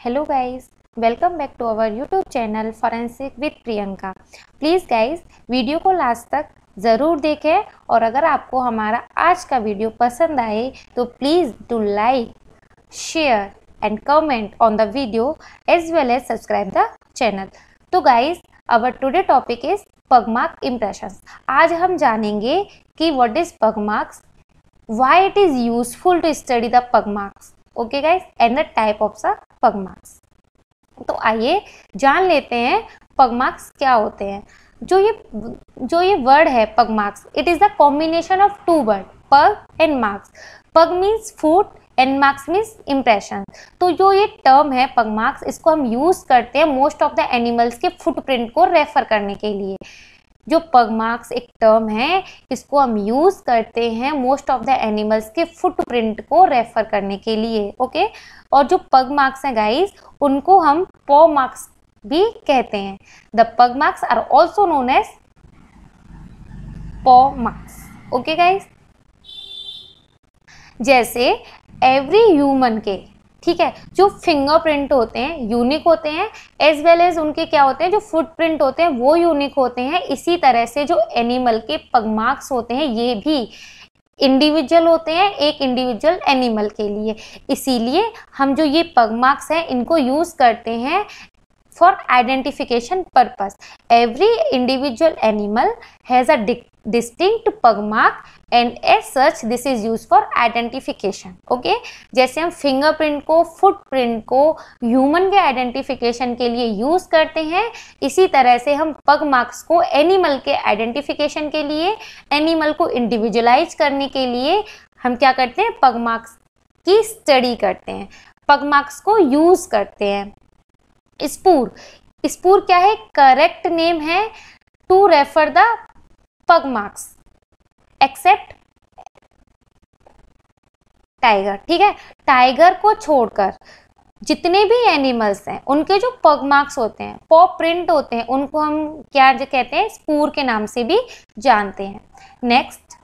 Hello guys welcome back to our YouTube channel forensic with Priyanka please guys video को last तक ज़रूर देखें और अगर आपको हमारा आज का वीडियो पसंद आए तो please to like share and comment on the video as well as subscribe the channel तो guys our today topic is pugmark impressions आज हम जानेंगे कि what is pugmarks why it is useful to study the pugmarks okay guys and the type of सा pugmarks तो आइए जान लेते हैं पगमार्क्स क्या होते हैं जो ये जो ये वर्ड है pugmarks it is the combination of two word pug and marks pug means foot and marks means impression तो जो ये टर्म है पगमार्क्स इसको हम यूज़ करते हैं मोस्ट ऑफ द एनिमल्स के फुटप्रिंट को रेफर करने के लिए जो पग मार्क्स एक टर्म है इसको हम यूज़ करते हैं मोस्ट ऑफ द एनिमल्स के फुटप्रिंट को रेफर करने के लिए ओके और जो पग मार्क्स हैं गाइस उनको हम पो मार्क्स भी कहते हैं the pug marks are also known as paw marks okay guys जैसे एवरी ह्यूमन के ठीक है जो फिंगरप्रिंट होते हैं यूनिक होते हैं एज वेल एज उनके क्या होते हैं जो फुटप्रिंट होते हैं वो यूनिक होते हैं इसी तरह से जो एनिमल के पगमार्क्स होते हैं ये भी इंडिविजुअल होते हैं एक इंडिविजुअल एनिमल के लिए इसीलिए हम जो ये पगमार्क्स हैं इनको यूज़ करते हैं for identification purpose every individual animal has a distinct pug mark and a such this is use for identification okay जैसे हम फिंगरप्रिंट को फुटप्रिंट को ह्यूमन के आइडेंटिफिकेशन के लिए यूज करते हैं इसी तरह से हम पग मार्क्स को एनिमल के आइडेंटिफिकेशन के लिए एनिमल को इंडिविजुअलाइज करने के लिए हम क्या करते हैं पग मार्क्स की स्टडी करते हैं पग मार्क्स को यूज करते हैं स्पूर स्पूर क्या है करेक्ट नेम है to refer the pug marks except tiger ठीक है टाइगर को छोड़कर जितने भी एनिमल्स हैं उनके जो पग मार्क्स होते हैं पॉ प्रिंट होते हैं उनको हम क्या कहते हैं स्पूर के नाम से भी जानते हैं नेक्स्ट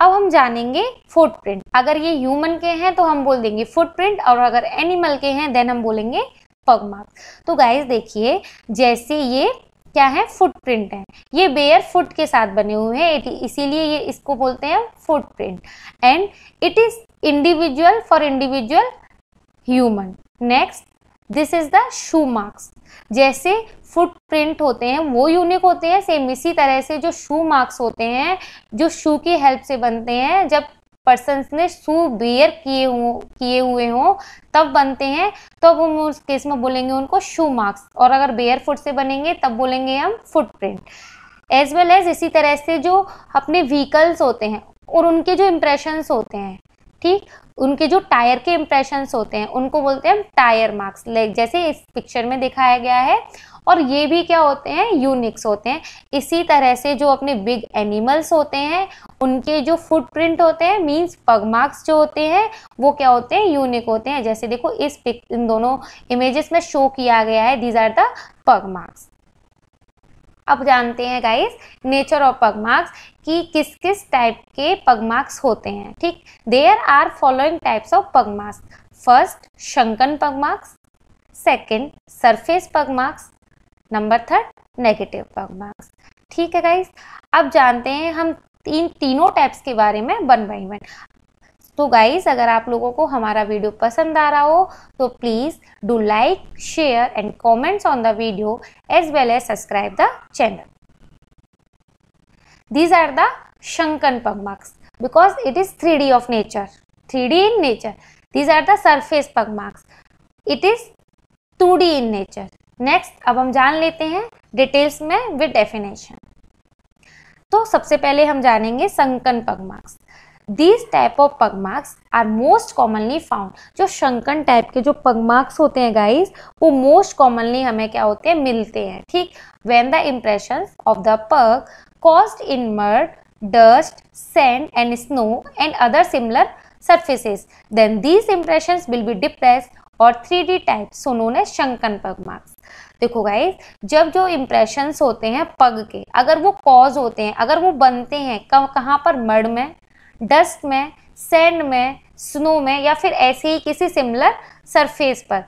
अब हम जानेंगे फुटप्रिंट अगर ये ह्यूमन के हैं तो हम बोल देंगे फुटप्रिंट और अगर एनिमल के हैं देन हम बोलेंगे पग मार्क्स तो गाइस देखिए जैसे ये क्या है फुटप्रिंट है ये बेयर फुट के साथ बने हुए हैं इसीलिए ये इसको बोलते हैं footprint and it is individual for individual human next this is the shoe marks जैसे फुटप्रिंट होते हैं वो यूनिक होते हैं सेम इसी तरह से जो शू मार्क्स होते हैं जो शू की हेल्प से बनते हैं जब पर्सन ने सू बियर किए किए हुए हों तब बनते हैं तो हम उस केस में बोलेंगे उनको शू मार्क्स और अगर बेयर फुट से बनेंगे तब बोलेंगे हम फुटप्रिंट एज वेल एज इसी तरह से जो अपने व्हीकल्स होते हैं और उनके जो इम्प्रेशंस होते हैं ठीक उनके जो टायर के इम्प्रेशंस होते हैं उनको बोलते हैं हम टायर मार्क्स लाइक जैसे इस पिक्चर में दिखाया गया है और ये भी क्या होते हैं यूनिक्स होते हैं इसी तरह से जो अपने बिग एनिमल्स होते हैं उनके जो फुटप्रिंट होते हैं मीन्स पग मार्क्स जो होते हैं वो क्या होते हैं यूनिक होते हैं जैसे देखो इस पिक इन दोनों इमेजेस में शो किया गया है these are the pug marks अब जानते हैं guys nature of pug marks कि किस किस टाइप के पग मार्क्स होते हैं ठीक there are following types of pug marks first sunken pug marks second surface pug marks number third negative pug marks ठीक है गाइज अब जानते हैं हम इन तीनों टाइप्स के बारे में वन बाई वन तो गाइज अगर आप लोगों को हमारा वीडियो पसंद आ रहा हो तो please do like share and comments on the video as well as subscribe the channel these are the sunken pug marks three D of nature three D in nature these are the the surface marks it is two D in nature next अब हम जान लेते हैं details में with definition तो सबसे पहले हम जानेंगे sunken pug marks these type of pug marks are most commonly found जो शंकन टाइप के जो पग मार्क्स होते हैं गाइस वो मोस्ट कॉमनली हमें क्या होते हैं मिलते हैं ठीक when the impression of the pug cast in mud dust sand and snow and other similar surfaces then these impression will be depress और three D type known as shankan pug marks देखो guys जब जो impression होते हैं पग के अगर वो कॉज होते हैं अगर वो बनते हैं कहाँ पर मड में डस्ट में सैंड में स्नो में या फिर ऐसे ही किसी सिमिलर सरफेस पर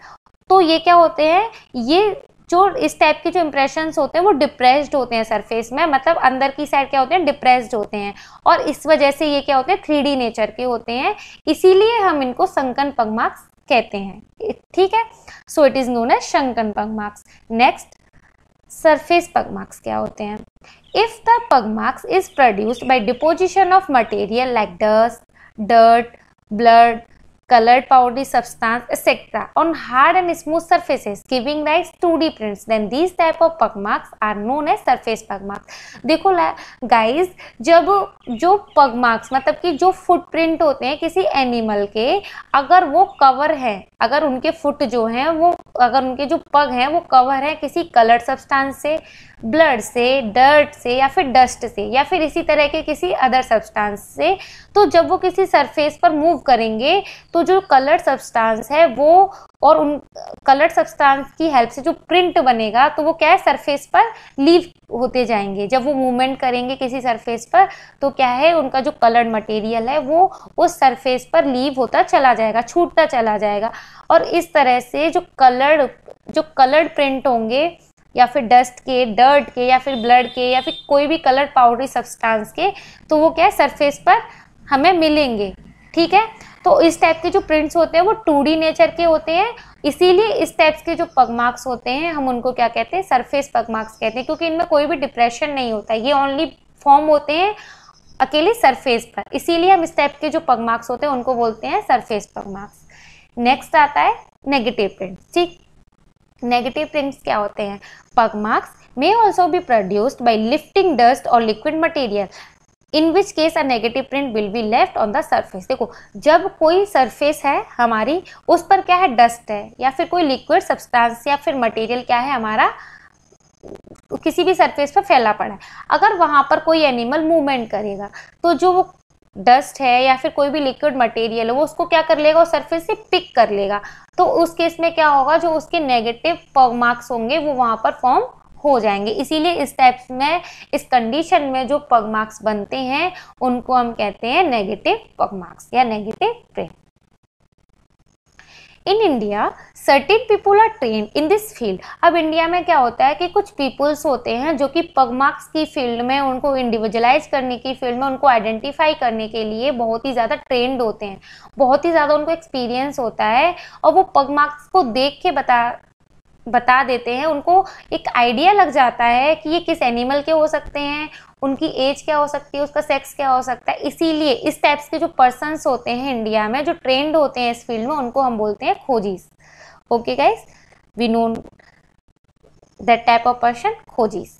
तो ये क्या होते हैं ये जो इस टाइप के जो इम्प्रेशन होते हैं वो डिप्रेस्ड होते हैं सरफेस में मतलब अंदर की साइड क्या होते हैं डिप्रेस्ड होते हैं और इस वजह से ये क्या होते हैं थ्री नेचर के होते हैं इसीलिए हम इनको संकन पगमार्क्स कहते हैं ठीक है so it is known as sunken pug marks next surface pug marks क्या होते हैं if the pug marks is produced by deposition of material like dust dirt blood colored powdery substance etc. on hard and smooth surfaces giving rise to 2D prints then these type of pug marks are known as surface pug marks देखो guys जब जो पग marks मतलब कि जो footprint होते हैं किसी एनिमल के अगर वो कवर है अगर उनके फुट जो हैं वो अगर उनके जो पग हैं वो कवर है किसी कलर्ड सब्सटेंस से ब्लड से डर्ट से या फिर डस्ट से या फिर इसी तरह के किसी अदर सब्सटेंस से तो जब वो किसी सरफेस पर मूव करेंगे तो जो कलर्ड सब्सटेंस है वो और उन कलर्ड सब्सटेंस की हेल्प से जो प्रिंट बनेगा तो वो क्या है सरफेस पर लीव होते जाएंगे जब वो मूवमेंट करेंगे किसी सरफेस पर तो क्या है उनका जो कलर्ड मटेरियल है वो उस सरफेस पर लीव होता चला जाएगा छूटता चला जाएगा और इस तरह से जो कलर्ड जो कलर्ड प्रिंट होंगे या फिर डस्ट के डर्ट के या फिर ब्लड के या फिर कोई भी कलर पाउडरी सब्सटेंस के तो वो क्या है सरफेस पर हमें मिलेंगे ठीक है तो इस टाइप के जो प्रिंट्स होते हैं वो टू नेचर के होते हैं इसीलिए इस टाइप्स के जो पग मार्क्स होते हैं हम उनको क्या कहते हैं सरफेस पग मार्क्स कहते हैं क्योंकि इनमें कोई भी डिप्रेशन नहीं होता ये ओनली फॉर्म होते हैं अकेले सरफेस पर इसीलिए हम इस टाइप के जो पग मार्क्स होते हैं उनको बोलते हैं सरफेस पग मार्क्स नेक्स्ट आता है नेगेटिव प्रिंट ठीक नेगेटिव प्रिंट्स क्या होते हैं pug marks may also be produced by lifting dust और liquid material in which case a negative print will be left on the surface देखो जब कोई सरफेस है हमारी उस पर क्या है डस्ट है या फिर कोई लिक्विड सब्सटेंस या फिर मटेरियल क्या है हमारा किसी भी सर्फेस पर फैला पड़ा है अगर वहाँ पर कोई एनिमल मूवमेंट करेगा तो जो वो डस्ट है या फिर कोई भी लिक्विड मटेरियल है वो उसको क्या कर लेगा सरफेस से पिक कर लेगा तो उस केस में क्या होगा जो उसके नेगेटिव मार्क्स होंगे वो वहाँ पर फॉर्म हो जाएंगे इसीलिए इस टाइप में इस कंडीशन में जो पग मार्क्स बनते हैं उनको हम कहते हैं नेगेटिव पग मार्क्स या negative print in India certain people are train in this field अब इंडिया में क्या होता है कि कुछ पीपुल्स होते हैं जो कि पगमार्क्स की फील्ड में उनको इंडिविजुअलाइज करने की फील्ड में उनको आइडेंटिफाई करने के लिए बहुत ही ज़्यादा ट्रेंड होते हैं बहुत ही ज़्यादा उनको एक्सपीरियंस होता है और वो पगमार्क्स को देख के बता बता देते हैं उनको एक आइडिया लग जाता है कि ये किस एनिमल के हो सकते हैं उनकी एज क्या हो सकती है उसका सेक्स क्या हो सकता है इसीलिए इस टाइप्स के जो पर्सन होते हैं इंडिया में जो ट्रेंड होते हैं इस फील्ड में उनको हम बोलते हैं खोजीज okay guys we known that type of person खोजीज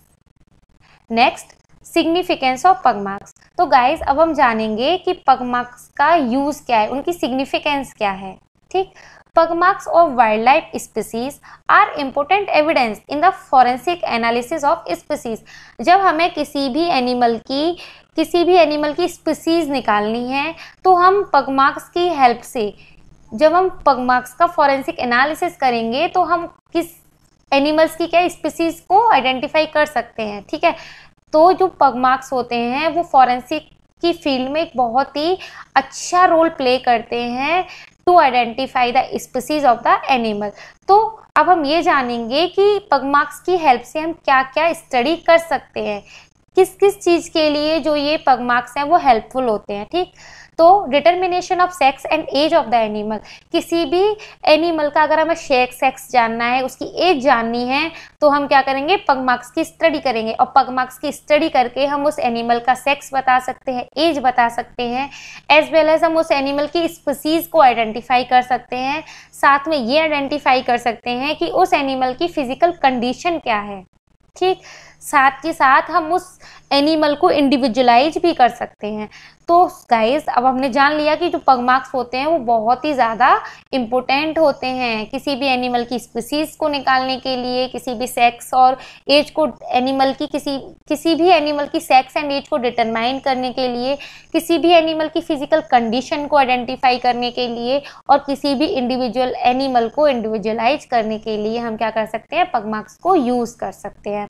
नेक्स्ट सिग्निफिकेंस ऑफ पगमार्क्स तो गाइज अब हम जानेंगे कि पगमार्क्स का यूज़ क्या है उनकी सिग्निफिकेंस क्या है ठीक of wild life species are important evidence in the forensic analysis of species जब हमें किसी भी एनिमल की किसी भी एनिमल की स्पीसीज निकालनी है तो हम पगमार्क्स की हेल्प से जब हम पग मार्क्स का फॉरेंसिक एनालिसिस करेंगे तो हम किस एनिमल्स की क्या स्पीसीज को आइडेंटिफाई कर सकते हैं ठीक है तो जो पग मार्क्स होते हैं वो फॉरेंसिक की फील्ड में एक बहुत ही अच्छा रोल प्ले करते हैं to identify the species of the animal तो अब हम ये जानेंगे कि पगमार्क्स की हेल्प से हम क्या क्या स्टडी कर सकते हैं किस किस चीज़ के लिए जो ये पगमार्क्स हैं वो हेल्पफुल होते हैं ठीक तो determination of sex and age of the animal किसी भी एनिमल का अगर हमें शेक सेक्स जानना है उसकी एज जाननी है तो हम क्या करेंगे पगमार्क्स की स्टडी करेंगे और पगमार्क्स की स्टडी करके हम उस एनिमल का सेक्स बता सकते हैं एज बता सकते हैं एज वेल एज हम उस एनिमल की स्पीसीज़ को आइडेंटिफाई कर सकते हैं साथ में ये आइडेंटिफाई कर सकते हैं कि उस एनिमल की फिजिकल कंडीशन क्या है ठीक साथ के साथ हम उस एनिमल को इंडिविजुअलाइज भी कर सकते हैं तो गाइज अब हमने जान लिया कि जो पग मार्क्स होते हैं वो बहुत ही ज़्यादा इम्पोर्टेंट होते हैं किसी भी एनिमल की स्पीसीज़ को निकालने के लिए किसी भी सेक्स और एज को एनिमल की किसी किसी भी एनिमल की सेक्स एंड एज को डिटरमाइन करने के लिए किसी भी एनिमल की फिजिकल कंडीशन को आइडेंटिफाई करने के लिए और किसी भी इंडिविजुअल एनिमल को इंडिविजुअलाइज करने के लिए हम क्या कर सकते हैं पग मार्क्स को यूज़ कर सकते हैं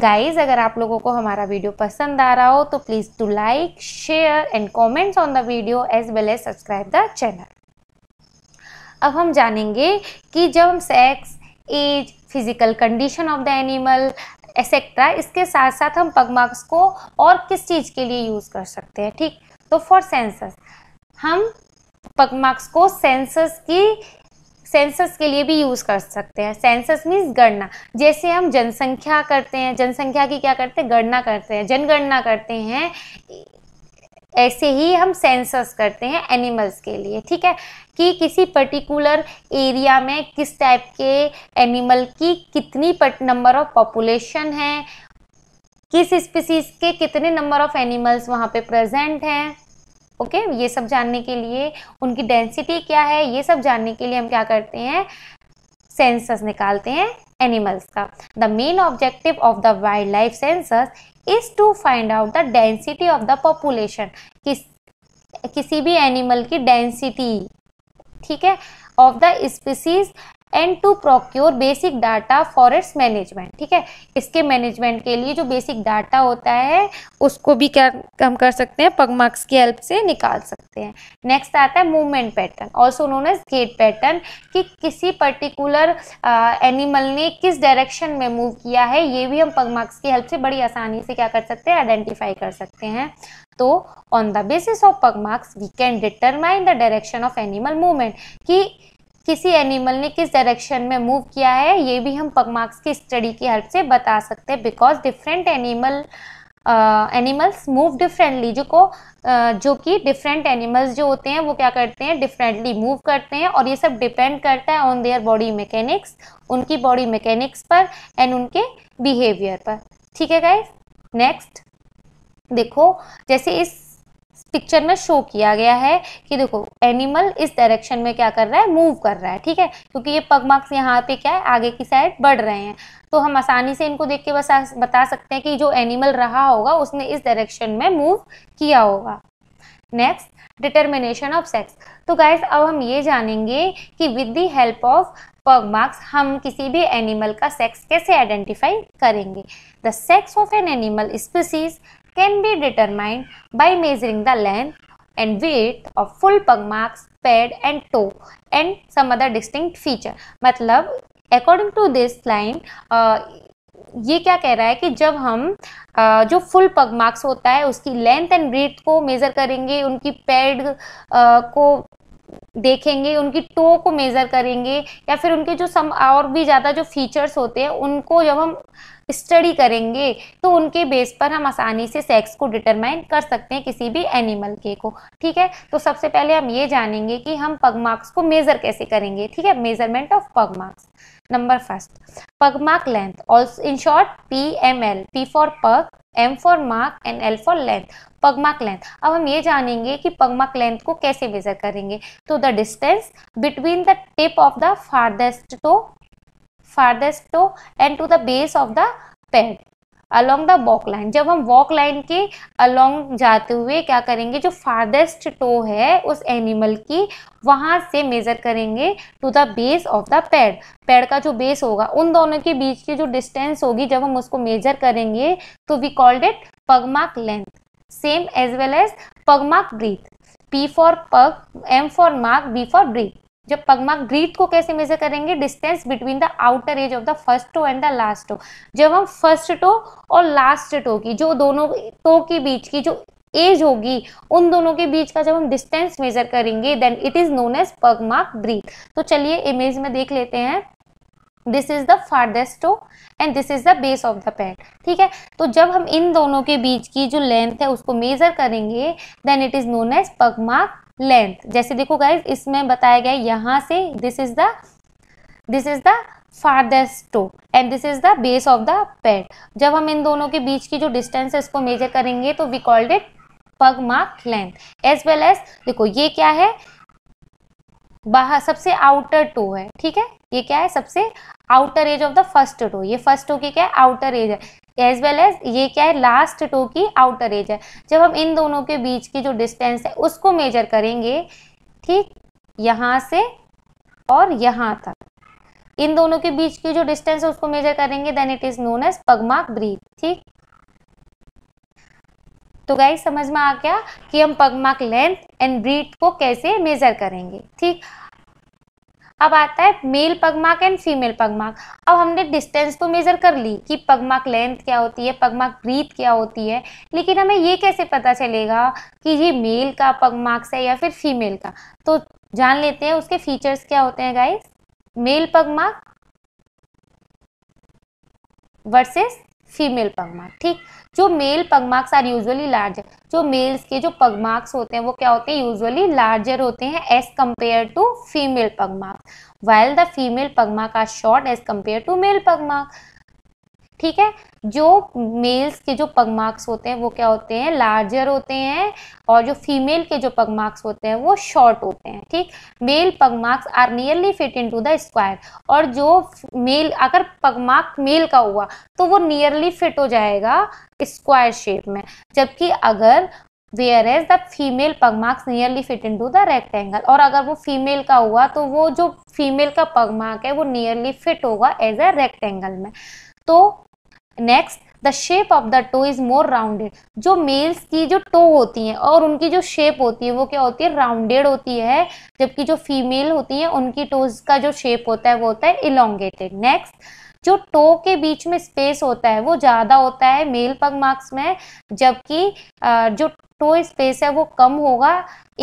गाइज अगर आप लोगों को हमारा वीडियो पसंद आ रहा हो तो please to like share and comments on the video as well as subscribe the channel अब हम जानेंगे कि जब हम sex age physical condition of the animal etcetera इसके साथ साथ हम पगमार्क्स को और किस चीज़ के लिए यूज़ कर सकते हैं ठीक तो फॉर सेंसस हम पगमार्क्स को सेंसस की सेंसस के लिए भी यूज़ कर सकते हैं सेंसस मीन्स गणना जैसे हम जनसंख्या करते हैं जनसंख्या की क्या करते हैं गणना करते हैं जनगणना करते हैं ऐसे ही हम सेंसस करते हैं एनिमल्स के लिए ठीक है कि किसी पर्टिकुलर एरिया में किस टाइप के एनिमल की कितनी नंबर ऑफ पॉपुलेशन है किस स्पीसीज के कितने नंबर ऑफ एनिमल्स वहाँ पे प्रेजेंट हैं ओके ये सब जानने के लिए उनकी डेंसिटी क्या है ये सब जानने के लिए हम क्या करते हैं सेंसस निकालते हैं एनिमल्स का the main objective of the wild life census is to find out the density of the population किस किसी भी एनिमल की डेंसिटी ठीक है of the species and to procure basic data for its management ठीक है इसके मैनेजमेंट के लिए जो बेसिक डाटा होता है उसको भी क्या हम कर सकते हैं पगमार्क्स की हेल्प से निकाल सकते हैं नेक्स्ट आता है मूवमेंट पैटर्न ऑल्सो उन्होंने एज गेट पैटर्न कि किसी पर्टिकुलर एनिमल ने किस डायरेक्शन में मूव किया है ये भी हम पगमार्क्स की हेल्प से बड़ी आसानी से क्या कर सकते हैं आइडेंटिफाई कर सकते हैं तो on the basis of pugmarks we can determine the direction of animal movement कि किसी एनिमल ने किस डायरेक्शन में मूव किया है ये भी हम पगमार्क्स की स्टडी की हेल्प से बता सकते हैं because different animal animals move differently जो को uh, जो कि डिफरेंट एनिमल्स जो होते हैं वो क्या करते हैं डिफरेंटली मूव करते हैं और ये सब डिपेंड करता है ऑन देयर बॉडी मैकेनिक्स उनकी बॉडी मैकेनिक्स पर एंड उनके बिहेवियर पर ठीक है गाइज नेक्स्ट देखो जैसे इस पिक्चर में शो किया गया है कि देखो एनिमल इस डायरेक्शन में क्या कर रहा है मूव कर रहा है ठीक है क्योंकि ये पग मार्क्स यहाँ पे क्या है आगे की साइड बढ़ रहे हैं तो हम आसानी से इनको देख के बस बता सकते हैं कि जो एनिमल रहा होगा उसने इस डायरेक्शन में मूव किया होगा नेक्स्ट डिटर्मिनेशन ऑफ सेक्स तो गाइज अब हम ये जानेंगे कि with the help of pug marks हम किसी भी एनिमल का सेक्स कैसे आइडेंटिफाई करेंगे the sex of an animal species can be determined by measuring the length and width of full pug marks, pad and toe and some other distinct feature. मतलब according to this line uh, ये क्या कह रहा है कि जब हम आ, जो फुल पग मार्क्स होता है उसकी लेंथ एंड ब्रेथ को मेज़र करेंगे उनकी पैड को देखेंगे उनकी टो को मेज़र करेंगे या फिर उनके जो सम और भी ज़्यादा जो फीचर्स होते हैं उनको जब हम स्टडी करेंगे तो उनके बेस पर हम आसानी से सेक्स को डिटरमाइन कर सकते हैं किसी भी एनिमल के को ठीक है तो सबसे पहले हम ये जानेंगे कि हम पग मार्क्स को मेज़र कैसे करेंगे ठीक है measurement of pug marks Number first, Pug mark length. Also, in short, P P for Pug, for for mark and L for length. Pugmark length अब हम ये जानेंगे कि पग पगमाक लेंथ को कैसे मेजर करेंगे तो the distance between the tip of the farthest toe farthest toe and to the base of the pad along the walk line जब हम वॉक लाइन के अलोंग जाते हुए क्या करेंगे जो फार्देस्ट टो है उस एनिमल की वहाँ से मेज़र करेंगे to the base of the pad pad का जो बेस होगा उन दोनों के बीच की जो डिस्टेंस होगी जब हम उसको मेजर करेंगे तो we called it pugmark length same as well as pugmark breadth P for pug M for mark B for breadth जब पगमा ग्रीड को कैसे मेजर करेंगे distance between the outer edge of the first toe and the last toe जब हम first toe और last toe की जो दोनों टो के बीच की जो एज होगी उन दोनों के बीच का जब हम डिस्टेंस मेजर करेंगे then it is known as pugmark breadth तो चलिए इमेज में देख लेते हैं this is the farthest toe and this is the base of the pant ठीक है तो जब हम इन दोनों के बीच की जो लेंथ है उसको मेजर करेंगे then it is known as pugmark length जैसे देखो गाइज इसमें बताया गया यहां से this is the this is the farthest toe and this is the base of the pad जब हम इन दोनों के बीच की जो डिस्टेंस है इसको मेजर करेंगे तो we called it pug mark length as well as देखो ये क्या है बाहर सबसे आउटर टो है ठीक है ये क्या है सबसे outer edge of the first toe ये फर्स्ट टो की क्या है आउटर एज है एज वेल एज ये क्या है लास्ट टू की आउटर एज है जब हम इन दोनों के बीच की जो डिस्टेंस है उसको मेजर करेंगे ठीक यहाँ से और यहाँ तक इन दोनों के बीच की जो डिस्टेंस है उसको मेजर करेंगे then it is known as pugmark breadth ठीक तो गाइस समझ में आ गया कि हम पगमार्क लेंथ एंड ब्रीथ को कैसे मेजर करेंगे ठीक अब आता है male pugmark and female pugmark अब हमने डिस्टेंस तो मेज़र कर ली कि पगमाक लेंथ क्या होती है पगमाक ब्रीथ क्या होती है लेकिन हमें ये कैसे पता चलेगा कि ये मेल का पगमार्क्स है या फिर फीमेल का तो जान लेते हैं उसके फीचर्स क्या होते हैं guys male pugmark versus female pugmark ठीक जो male pugmarks are usually larger जो मेल्स के जो पगमार्क्स होते हैं वो क्या होते हैं यूजुअली लार्जर होते हैं as compared to female pugmark while the female pugmark are short as compared to male pugmark ठीक है जो मेल्स के जो पग मार्क्स होते हैं वो क्या होते हैं लार्जर होते हैं और जो फीमेल के जो पग मार्क्स होते हैं वो शॉर्ट होते हैं ठीक male pug marks are nearly fit in to the square और जो मेल अगर पग मार्क मेल का हुआ तो वो नियरली फिट हो जाएगा स्क्वायर शेप में जबकि अगर whereas the female pug marks nearly fit in to the rectangle और अगर वो फीमेल का हुआ तो वो जो फीमेल का पग मार्क है वो नियरली फिट होगा एज अ रेक्टेंगल में तो next the shape of the toe is more rounded जो मेल्स की जो टो होती हैं और उनकी जो शेप होती है वो क्या होती है राउंडेड होती है जबकि जो फीमेल होती हैं उनकी टोज का जो शेप होता है वो होता है इलोंगेटेड नेक्स्ट जो टो के बीच में स्पेस होता है वो ज़्यादा होता है मेल पग मार्क्स में जबकि जो टो स्पेस है वो कम होगा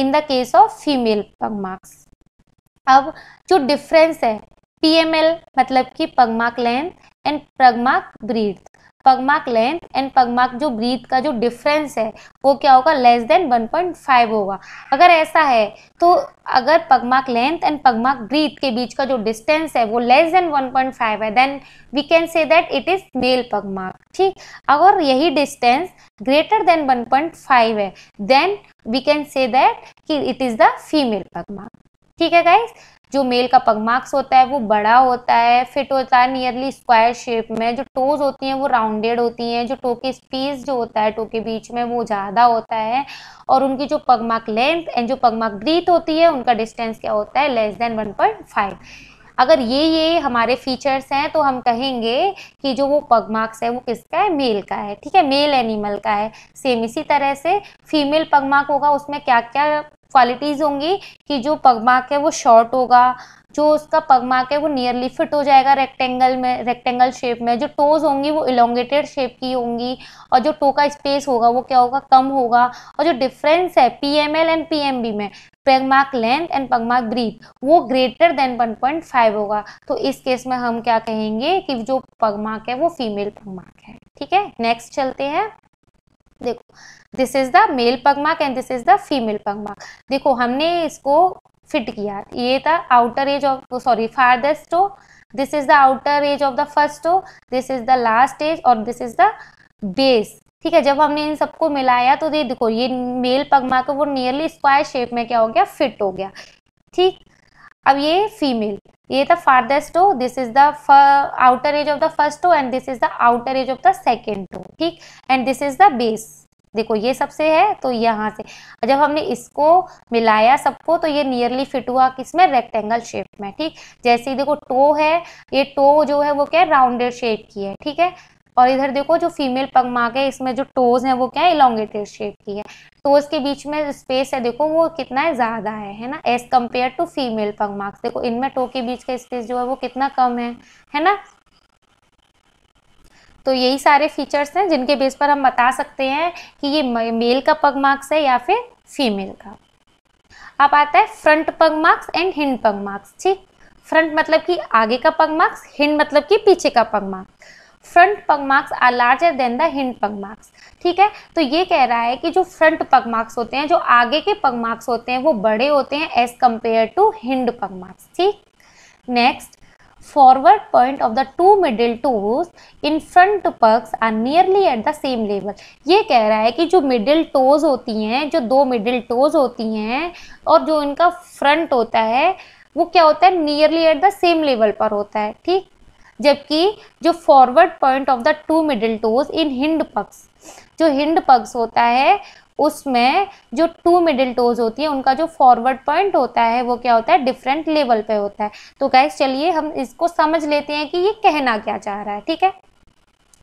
in the case of female pug marks अब जो डिफरेंस है पीएमएल मतलब कि pugmark length and pugmark breadth pugmark length and pugmark जो ब्रीथ का जो डिफरेंस है वो क्या होगा लेस देन 1.5 होगा अगर ऐसा है तो अगर pugmark length and pugmark breadth के बीच का जो डिस्टेंस है वो लेस देन 1.5 है then we can say that it is male pugmark ठीक अगर यही डिस्टेंस ग्रेटर देन 1.5 है then we can say that कि it is the female pugmark ठीक है गाइज जो मेल का पगमार्क्स होता है वो बड़ा होता है फिट होता है नियरली स्क्वायर शेप में जो टोज होती हैं वो राउंडेड होती हैं जो टोके स्पीस स्पेस जो होता है टोके बीच में वो ज़्यादा होता है और उनकी जो पगमार्क लेंथ एंड जो पगमार्क ब्रीथ होती है उनका डिस्टेंस क्या होता है less than one point five अगर ये ये हमारे फीचर्स हैं तो हम कहेंगे कि जो वो पगमार्क्स है वो किसका है मेल का है ठीक है मेल एनिमल का है सेम इसी तरह से फीमेल पगमार्क होगा उसमें क्या क्या क्वालिटीज़ होंगी कि जो पगमार्क है वो शॉर्ट होगा जो उसका पगमार्क है वो नियरली फिट हो जाएगा रेक्टेंगल में रेक्टेंगल शेप में जो टोज होंगी वो इलोंगेटेड शेप की होंगी और जो टो का स्पेस होगा वो क्या होगा कम होगा और जो डिफरेंस है P M L and P M B में pugmark length and pugmark breadth वो ग्रेटर देन 1.5 होगा तो इस केस में हम क्या कहेंगे कि जो पगमार्क है वो फीमेल पगमार्क है ठीक है नेक्स्ट चलते हैं देखो this is the male pugmark and this is the female pugmark देखो हमने इसको फिट किया ये था outer edge of sorry farthest toe this is the outer edge of the first toe this is the last edge और this is the base ठीक है जब हमने इन सबको मिलाया तो ये देखो ये मेल पगमा का वो नियरली स्क्वायर शेप में क्या हो गया फिट हो गया ठीक अब ये फीमेल ये था farthest toe this is the outer edge of the first toe and this is the outer edge of the second toe ठीक and this is the base देखो ये सबसे है तो यहाँ से जब हमने इसको मिलाया सबको तो ये नियरली फिट हुआ किसमें रेक्टेंगल शेप में ठीक जैसे देखो टो है ये टो जो है वो क्या है राउंडेड शेप की है ठीक है और इधर देखो जो फीमेल पगमाग है इसमें जो टोज है वो क्या है इलांगेटेड शेप की है टोज के बीच में स्पेस है देखो वो कितना है ज़्यादा है है ना as compared to female pugmark देखो इनमें टो के बीच का स्पेस जो है वो कितना कम है है ना तो यही सारे फीचर्स हैं जिनके बेस पर हम बता सकते हैं कि ये मेल का मार्क्स है या फिर फीमेल का अब आता है front marks and hind marks ठीक फ्रंट मतलब कि आगे का मार्क्स हिंड मतलब कि पीछे का marks front pug marks are larger than the hind pug marks ठीक है तो ये कह रहा है कि जो फ्रंट पग मार्क्स होते हैं जो आगे के पग मार्क्स होते हैं वो बड़े होते हैं as compared to hind pug marks ठीक next forward point of the two middle toes in front pugs are nearly at the same level ये कह रहा है कि जो मिडिल टोज होती हैं जो दो मिडिल टोज होती हैं और जो इनका फ्रंट होता है वो क्या होता है nearly at the same level पर होता है ठीक जबकि जो forward point of the two middle toes in hind pugs जो हिंड पक्स होता है उसमें जो टू मिडिल टोज होती है उनका जो फॉरवर्ड पॉइंट होता है वो क्या होता है डिफरेंट लेवल पे होता है तो गाइस चलिए हम इसको समझ लेते हैं कि ये कहना क्या चाह रहा है ठीक है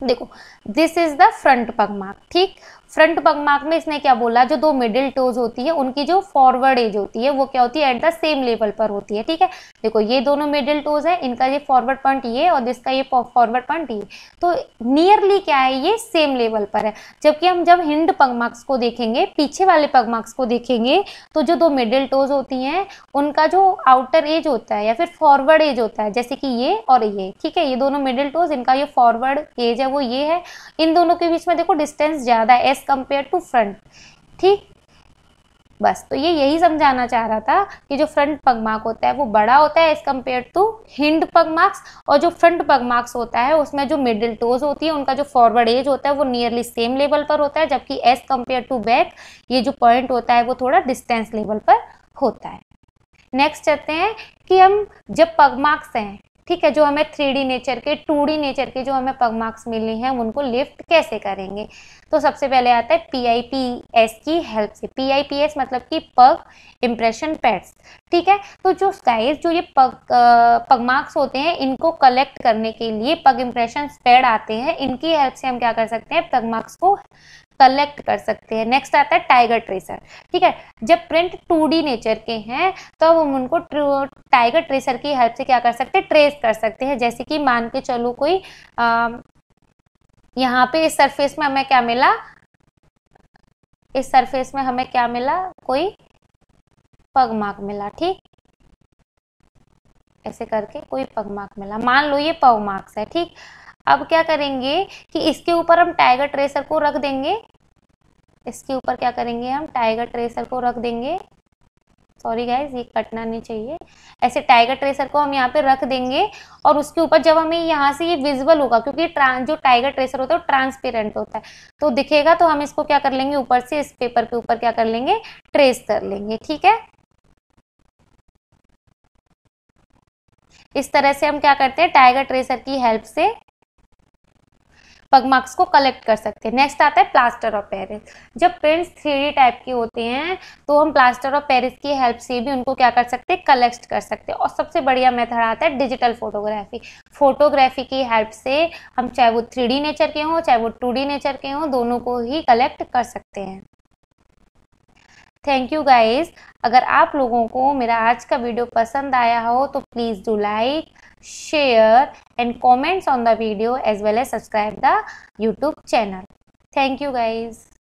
देखो this is the front pug mark ठीक फ्रंट पगमार्क में इसने क्या बोला जो दो मिडिल टोज होती है उनकी जो फॉरवर्ड एज होती है वो क्या होती है एट द सेम लेवल पर होती है ठीक है देखो ये दोनों मिडिल टोज है इनका ये फॉरवर्ड पॉइंट ये और इसका ये फॉरवर्ड पॉइंट ये तो नियरली क्या है ये सेम लेवल पर है जबकि हम जब हिंड पगमार्क्स को देखेंगे पीछे वाले पगमार्क्स को देखेंगे तो जो दो मिडिल टोज होती हैं उनका जो आउटर एज होता है या फिर फॉरवर्ड एज होता है जैसे कि ये और ये ठीक है ये दोनों मिडिल टोज इनका ये फॉरवर्ड एज है वो ये है इन दोनों के बीच में देखो डिस्टेंस ज़्यादा है एज कम्पेयर टू फ्रंट ठीक बस तो ये यही समझाना चाह रहा था कि जो फ्रंट पगमार्क होता है वो बड़ा होता है as compared to hind pugmarks और जो फ्रंट पगमार्क्स होता है उसमें जो मिडिल टोज होती है उनका जो फॉरवर्ड एज होता है वो नियरली सेम लेवल पर होता है जबकि एज कम्पेयर टू बैक ये जो पॉइंट होता है वो थोड़ा डिस्टेंस लेवल पर होता है नेक्स्ट चलते हैं कि हम जब पगमार्क्स हैं ठीक है जो हमें थ्री नेचर के टू नेचर के जो हमें पग मार्क्स मिले हैं उनको लिफ्ट कैसे करेंगे तो सबसे पहले आता है पी आई पी एस की हेल्प से पी आई पी एस मतलब कि पग इम्प्रेशन पैड्स ठीक है तो जो स्काइज जो ये पग पग मार्क्स होते हैं इनको कलेक्ट करने के लिए पग इम्प्रेशन पैड आते हैं इनकी हेल्प से हम क्या कर सकते हैं पग मार्क्स को कलेक्ट कर सकते हैं नेक्स्ट आता है टाइगर ट्रेसर ठीक है जब प्रिंट टू नेचर के हैं तो हम उनको टाइगर ट्रेसर की हेल्प से क्या कर सकते हैं ट्रेस कर सकते हैं जैसे कि मान के चलो कोई आ, यहाँ पे इस सरफेस में हमें क्या मिला इस सरफेस में हमें क्या मिला कोई मार्क मिला ठीक ऐसे करके कोई मार्क मिला मान लो ये मार्क्स है ठीक अब क्या करेंगे कि इसके ऊपर हम टाइगर ट्रेसर को रख देंगे इसके ऊपर क्या करेंगे हम टाइगर ट्रेसर को रख देंगे सॉरी गाइज ये कटना नहीं चाहिए ऐसे टाइगर ट्रेसर को हम यहाँ पे रख देंगे और उसके ऊपर जब हमें यहाँ से ये विजिबल होगा क्योंकि ट्रांस जो टाइगर ट्रेसर होता है वो ट्रांसपेरेंट होता है तो दिखेगा तो हम इसको क्या कर लेंगे ऊपर से इस पेपर के ऊपर क्या कर लेंगे ट्रेस कर लेंगे ठीक है इस तरह से हम क्या करते हैं टाइगर ट्रेसर की हेल्प से पग मार्क्स को कलेक्ट कर सकते हैं नेक्स्ट आता है प्लास्टर ऑफ पेरिस जब प्रिंट्स थ्री टाइप के होते हैं तो हम प्लास्टर ऑफ पेरिस की हेल्प से भी उनको क्या कर सकते हैं कलेक्ट कर सकते हैं और सबसे बढ़िया मेथड आता है डिजिटल फोटोग्राफी फोटोग्राफी की हेल्प से हम चाहे वो थ्री नेचर के हों चाहे वो टू नेचर के हों दोनों को ही कलेक्ट कर सकते हैं थैंक यू गाइज अगर आप लोगों को मेरा आज का वीडियो पसंद आया हो तो please do like share and comments on the video as well as subscribe the YouTube channel. Thank you guys.